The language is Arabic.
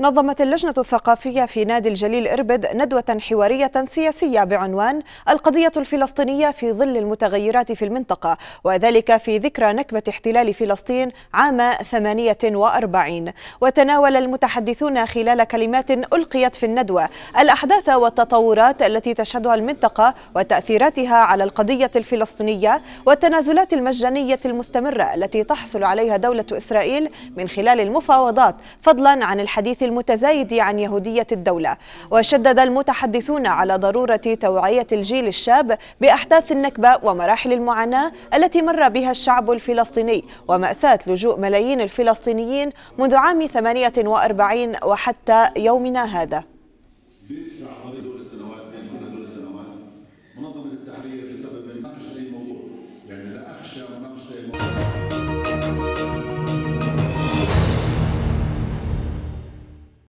نظمت اللجنة الثقافية في نادي الجليل إربد ندوة حوارية سياسية بعنوان القضية الفلسطينية في ظل المتغيرات في المنطقة وذلك في ذكرى نكبة احتلال فلسطين عام 48 وتناول المتحدثون خلال كلمات ألقيت في الندوة الأحداث والتطورات التي تشهدها المنطقة وتأثيراتها على القضية الفلسطينية والتنازلات المجانية المستمرة التي تحصل عليها دولة إسرائيل من خلال المفاوضات فضلا عن الحديث المتزايد عن يهودية الدولة وشدد المتحدثون على ضرورة توعية الجيل الشاب بأحداث النكبة ومراحل المعاناة التي مر بها الشعب الفلسطيني ومأساة لجوء ملايين الفلسطينيين منذ عام 48 وحتى يومنا هذا يعني منظمة التحرير